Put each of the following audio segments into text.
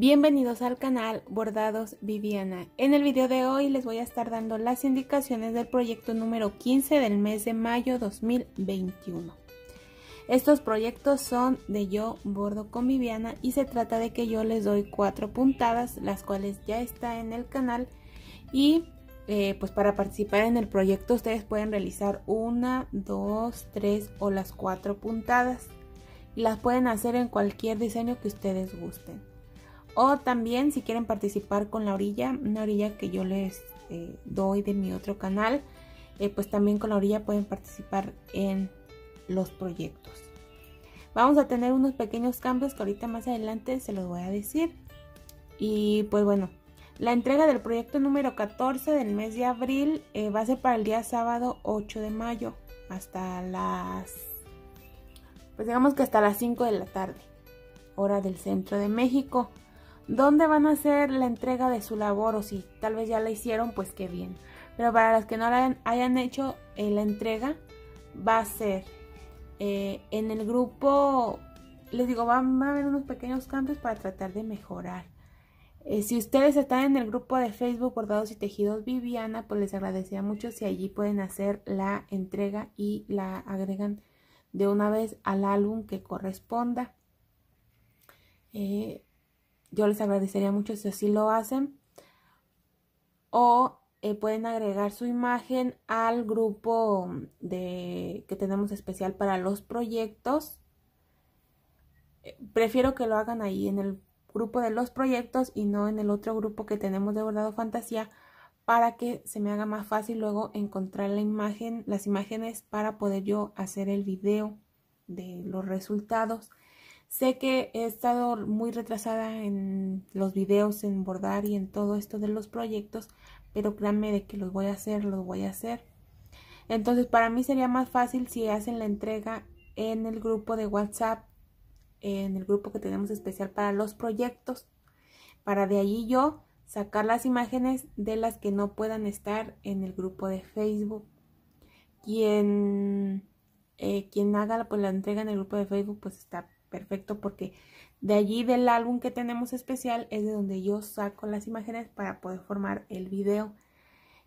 Bienvenidos al canal Bordados Viviana. En el video de hoy les voy a estar dando las indicaciones del proyecto número 15 del mes de mayo 2021. Estos proyectos son de Yo Bordo con Viviana y se trata de que yo les doy cuatro puntadas, las cuales ya está en el canal y eh, pues para participar en el proyecto ustedes pueden realizar una, dos, tres o las cuatro puntadas. Las pueden hacer en cualquier diseño que ustedes gusten. O también si quieren participar con la orilla, una orilla que yo les eh, doy de mi otro canal, eh, pues también con la orilla pueden participar en los proyectos. Vamos a tener unos pequeños cambios que ahorita más adelante se los voy a decir. Y pues bueno, la entrega del proyecto número 14 del mes de abril eh, va a ser para el día sábado 8 de mayo hasta las, pues digamos que hasta las 5 de la tarde, hora del centro de México dónde van a hacer la entrega de su labor o si tal vez ya la hicieron, pues qué bien. Pero para las que no la hayan, hecho eh, la entrega, va a ser eh, en el grupo, les digo, van, a haber unos pequeños cambios para tratar de mejorar. Eh, si ustedes están en el grupo de Facebook Bordados y Tejidos Viviana, pues les agradecería mucho si allí pueden hacer la entrega y la agregan de una vez al álbum que corresponda. Eh, yo les agradecería mucho si así lo hacen. O eh, pueden agregar su imagen al grupo de, que tenemos especial para los proyectos. Eh, prefiero que lo hagan ahí en el grupo de los proyectos y no en el otro grupo que tenemos de bordado fantasía para que se me haga más fácil luego encontrar la imagen, las imágenes para poder yo hacer el video de los resultados. Sé que he estado muy retrasada en los videos, en bordar y en todo esto de los proyectos, pero créanme de que los voy a hacer, los voy a hacer. Entonces para mí sería más fácil si hacen la entrega en el grupo de WhatsApp, en el grupo que tenemos especial para los proyectos, para de allí yo sacar las imágenes de las que no puedan estar en el grupo de Facebook. Quien, eh, quien haga pues, la entrega en el grupo de Facebook pues está perfecto porque de allí del álbum que tenemos especial es de donde yo saco las imágenes para poder formar el video.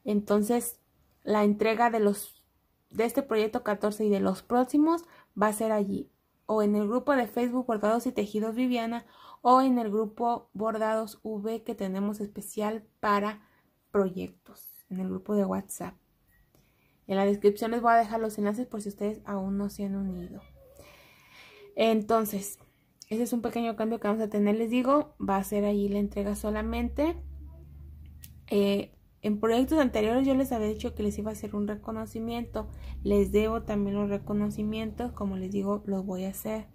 Entonces, la entrega de los de este proyecto 14 y de los próximos va a ser allí o en el grupo de Facebook Bordados y Tejidos Viviana o en el grupo Bordados V que tenemos especial para proyectos en el grupo de WhatsApp. En la descripción les voy a dejar los enlaces por si ustedes aún no se han unido. Entonces, ese es un pequeño cambio que vamos a tener, les digo, va a ser ahí la entrega solamente. Eh, en proyectos anteriores yo les había dicho que les iba a hacer un reconocimiento, les debo también los reconocimientos, como les digo, los voy a hacer,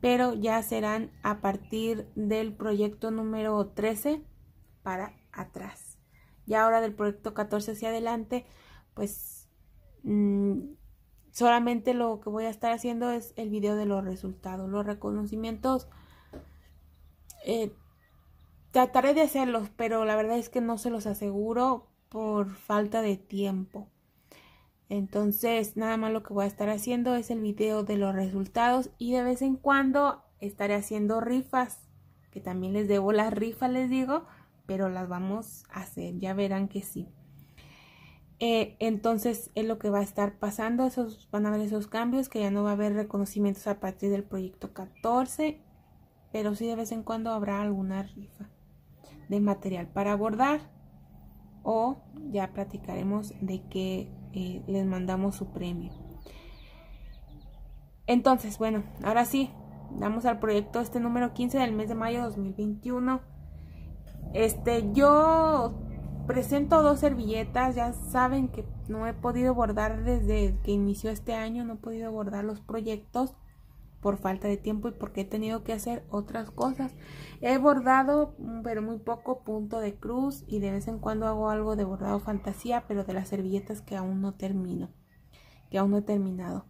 pero ya serán a partir del proyecto número 13 para atrás. y ahora del proyecto 14 hacia adelante, pues mm, solamente lo que voy a estar haciendo es el video de los resultados, los reconocimientos. Eh, trataré de hacerlos, pero la verdad es que no se los aseguro por falta de tiempo. Entonces, nada más lo que voy a estar haciendo es el video de los resultados y de vez en cuando estaré haciendo rifas, que también les debo las rifas, les digo, pero las vamos a hacer, ya verán que sí. Eh, entonces es lo que va a estar pasando, esos, van a haber esos cambios, que ya no va a haber reconocimientos a partir del proyecto 14, pero sí de vez en cuando habrá alguna rifa de material para abordar o ya platicaremos de que eh, les mandamos su premio. Entonces, bueno, ahora sí, damos al proyecto este número 15 del mes de mayo de 2021. Este, yo presento dos servilletas, ya saben que no he podido bordar desde que inició este año, no he podido bordar los proyectos por falta de tiempo y porque he tenido que hacer otras cosas. He bordado, pero muy poco, punto de cruz y de vez en cuando hago algo de bordado fantasía, pero de las servilletas que aún no termino, que aún no he terminado.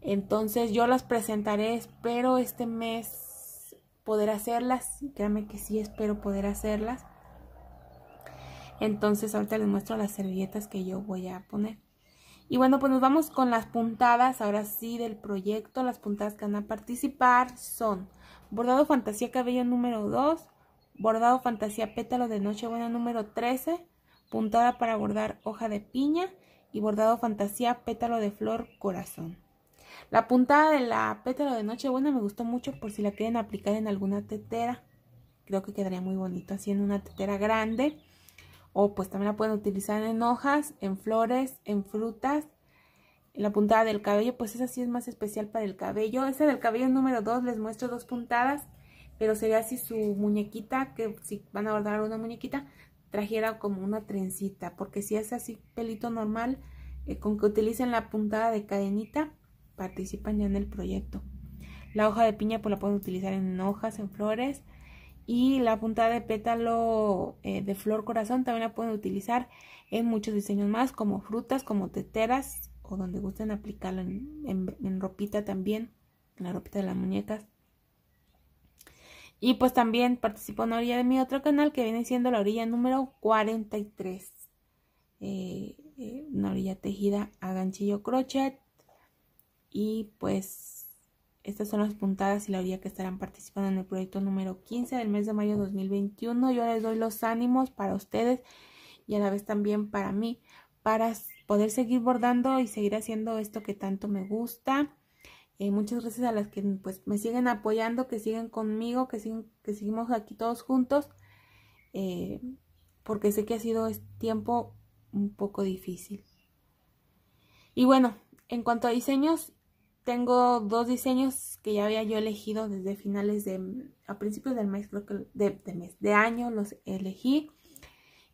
Entonces yo las presentaré, espero este mes poder hacerlas, créanme que sí, espero poder hacerlas entonces ahorita les muestro las servilletas que yo voy a poner. Y bueno, pues nos vamos con las puntadas, ahora sí, del proyecto. Las puntadas que van a participar son bordado fantasía cabello número 2, bordado fantasía pétalo de nochebuena número 13, puntada para bordar hoja de piña y bordado fantasía pétalo de flor corazón. La puntada de la pétalo de nochebuena me gustó mucho por si la quieren aplicar en alguna tetera. Creo que quedaría muy bonito así en una tetera grande o pues también la pueden utilizar en hojas, en flores, en frutas. La puntada del cabello, pues esa sí es más especial para el cabello. Esa del cabello número 2 les muestro dos puntadas, pero sería así su muñequita, que si van a guardar una muñequita, trajera como una trencita, porque si es así pelito normal, eh, con que utilicen la puntada de cadenita, participan ya en el proyecto. La hoja de piña pues la pueden utilizar en hojas, en flores, y la puntada de pétalo eh, de flor corazón también la pueden utilizar en muchos diseños más como frutas, como teteras o donde gusten aplicarla en, ropita también, en la ropita de las muñecas. Y pues también participo en la orilla de mi otro canal que viene siendo la orilla número 43. Eh, eh, una orilla tejida a ganchillo crochet. Y pues estas son las puntadas y la orilla que estarán participando en el proyecto número 15 del mes de mayo de 2021. Yo les doy los ánimos para ustedes y a la vez también para mí, para poder seguir bordando y seguir haciendo esto que tanto me gusta. Eh, muchas gracias a las que pues, me siguen apoyando, que siguen conmigo, que, seguimos aquí todos juntos, eh, porque sé que ha sido este tiempo un poco difícil. Y bueno, en cuanto a diseños, tengo dos diseños que ya había yo elegido desde finales de... Mm, a principios del mes, creo que de, mes, de año los elegí.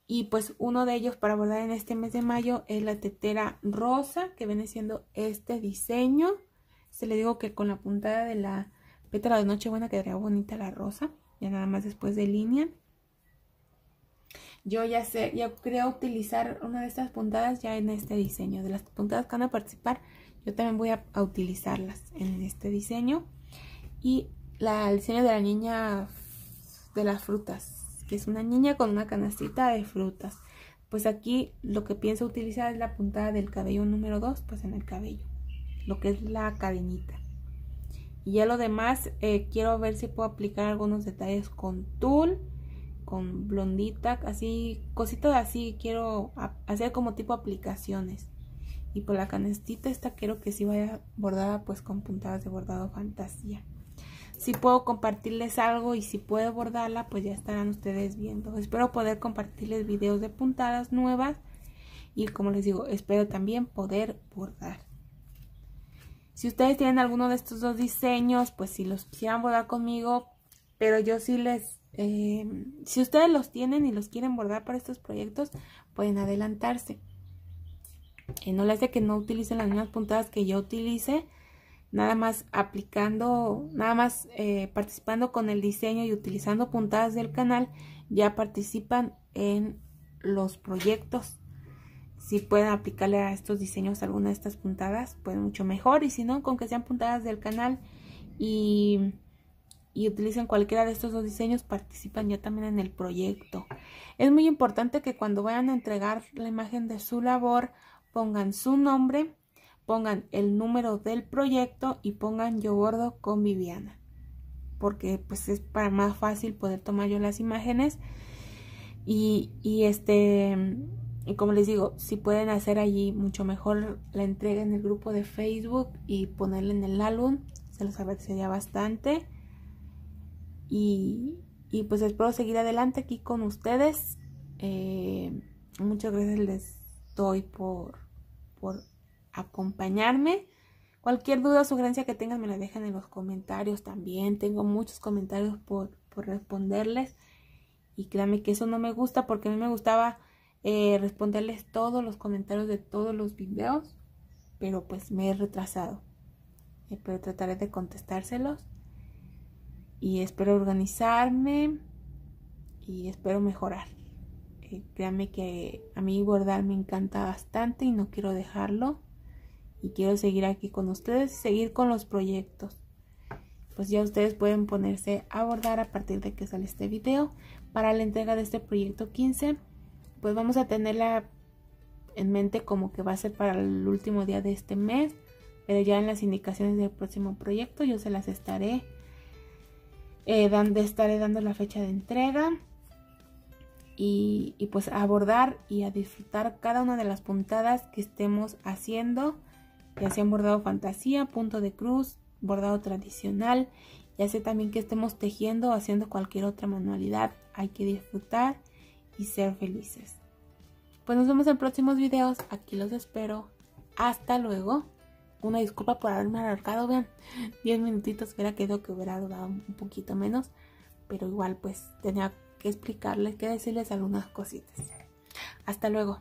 Y pues uno de ellos para abordar en este mes de mayo es la tetera rosa, que viene siendo este diseño. Se le digo que con la puntada de la pétala de noche buena quedaría bonita la rosa. Ya nada más después de línea. Yo ya sé, ya creo utilizar una de estas puntadas ya en este diseño. De las puntadas que van a participar, yo también voy a, utilizarlas en este diseño. Y la, el diseño de la niña de las frutas, que es una niña con una canastita de frutas. Pues aquí lo que pienso utilizar es la puntada del cabello número 2, pues en el cabello, lo que es la cadenita. Y ya lo demás, eh, quiero ver si puedo aplicar algunos detalles con tul, con blondita, así, cositas así, quiero hacer como tipo aplicaciones y por la canestita esta quiero que sí vaya bordada pues con puntadas de bordado fantasía si puedo compartirles algo y si puedo bordarla pues ya estarán ustedes viendo espero poder compartirles videos de puntadas nuevas y como les digo espero también poder bordar si ustedes tienen alguno de estos dos diseños pues si los quisieran bordar conmigo pero yo sí les eh, si ustedes los tienen y los quieren bordar para estos proyectos pueden adelantarse eh, no le hace que no utilicen las mismas puntadas que yo utilice, nada más aplicando, nada más eh, participando con el diseño y utilizando puntadas del canal, ya participan en los proyectos. Si pueden aplicarle a estos diseños alguna de estas puntadas, pues mucho mejor. Y si no, con que sean puntadas del canal y, y utilicen cualquiera de estos dos diseños, participan ya también en el proyecto. Es muy importante que cuando vayan a entregar la imagen de su labor pongan su nombre, pongan el número del proyecto y pongan yo Gordo con Viviana. Porque pues es para más fácil poder tomar yo las imágenes. Y, este, como les digo, si pueden hacer allí mucho mejor la entrega en el grupo de Facebook y ponerle en el álbum, se los agradecería bastante. Y, y pues espero seguir adelante aquí con ustedes. Eh, muchas gracias, les por, acompañarme. Cualquier duda o sugerencia que tengan me la dejan en los comentarios también. Tengo muchos comentarios por, responderles. Y créanme que eso no me gusta porque a mí me gustaba eh, responderles todos los comentarios de todos los videos. Pero pues me he retrasado. Eh, pero trataré de contestárselos. Y espero organizarme. Y espero mejorar créanme que a mí bordar me encanta bastante y no quiero dejarlo. Y quiero seguir aquí con ustedes seguir con los proyectos. Pues ya ustedes pueden ponerse a bordar a partir de que sale este video. Para la entrega de este proyecto 15, pues vamos a tenerla en mente como que va a ser para el último día de este mes. Pero ya en las indicaciones del próximo proyecto yo se las estaré, eh, estaré dando la fecha de entrega y, pues a abordar y a disfrutar cada una de las puntadas que estemos haciendo, ya sea en bordado fantasía, punto de cruz, bordado tradicional, ya sea también que estemos tejiendo o haciendo cualquier otra manualidad, hay que disfrutar y ser felices. Pues nos vemos en próximos videos, aquí los espero, hasta luego. Una disculpa por haberme alargado, vean, 10 minutitos, hubiera quedado que hubiera durado un poquito menos, pero igual pues tenía que explicarles, que decirles algunas cositas. Hasta luego.